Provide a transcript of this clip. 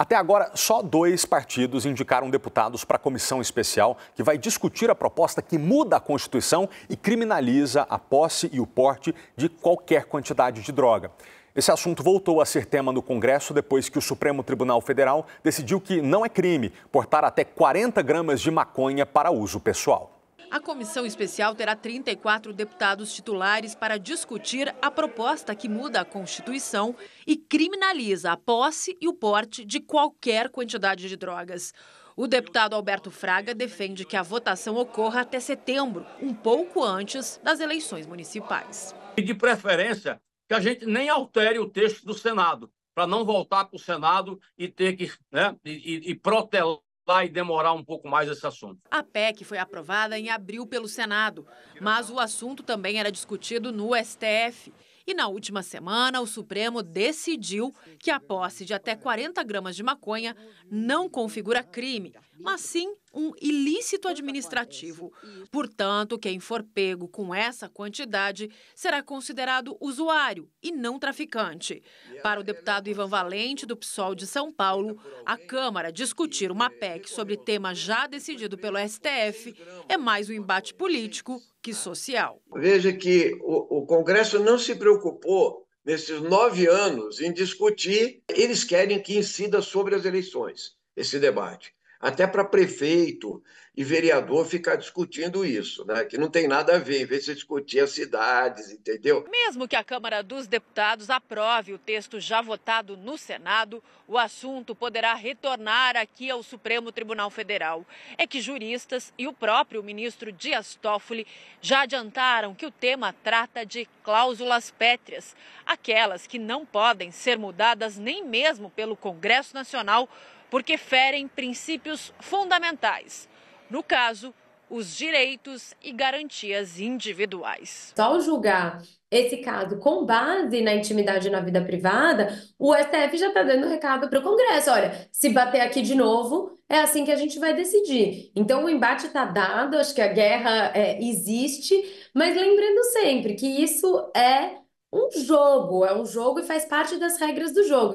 Até agora, só dois partidos indicaram deputados para a comissão especial que vai discutir a proposta que muda a Constituição e criminaliza a posse e o porte de qualquer quantidade de droga. Esse assunto voltou a ser tema no Congresso depois que o Supremo Tribunal Federal decidiu que não é crime portar até 40 gramas de maconha para uso pessoal. A comissão especial terá 34 deputados titulares para discutir a proposta que muda a Constituição e criminaliza a posse e o porte de qualquer quantidade de drogas. O deputado Alberto Fraga defende que a votação ocorra até setembro, um pouco antes das eleições municipais. E de preferência que a gente nem altere o texto do Senado, para não voltar para o Senado e ter que né, e, e protelar vai demorar um pouco mais esse assunto. A PEC foi aprovada em abril pelo Senado, mas o assunto também era discutido no STF. E na última semana, o Supremo decidiu que a posse de até 40 gramas de maconha não configura crime, mas sim um ilícito administrativo. Portanto, quem for pego com essa quantidade será considerado usuário e não traficante. Para o deputado Ivan Valente, do PSOL de São Paulo, a Câmara discutir uma PEC sobre tema já decidido pelo é STF é mais um embate político tá? que social. Veja que o, o Congresso não se preocupou nesses nove anos em discutir, eles querem que incida sobre as eleições esse debate até para prefeito e vereador ficar discutindo isso, né? que não tem nada a ver, em vez de discutir as cidades, entendeu? Mesmo que a Câmara dos Deputados aprove o texto já votado no Senado, o assunto poderá retornar aqui ao Supremo Tribunal Federal. É que juristas e o próprio ministro Dias Toffoli já adiantaram que o tema trata de cláusulas pétreas, aquelas que não podem ser mudadas nem mesmo pelo Congresso Nacional porque ferem princípios fundamentais. No caso, os direitos e garantias individuais. Ao julgar esse caso com base na intimidade e na vida privada, o STF já está dando recado para o Congresso: olha, se bater aqui de novo, é assim que a gente vai decidir. Então, o embate está dado, acho que a guerra é, existe, mas lembrando sempre que isso é um jogo, é um jogo e faz parte das regras do jogo.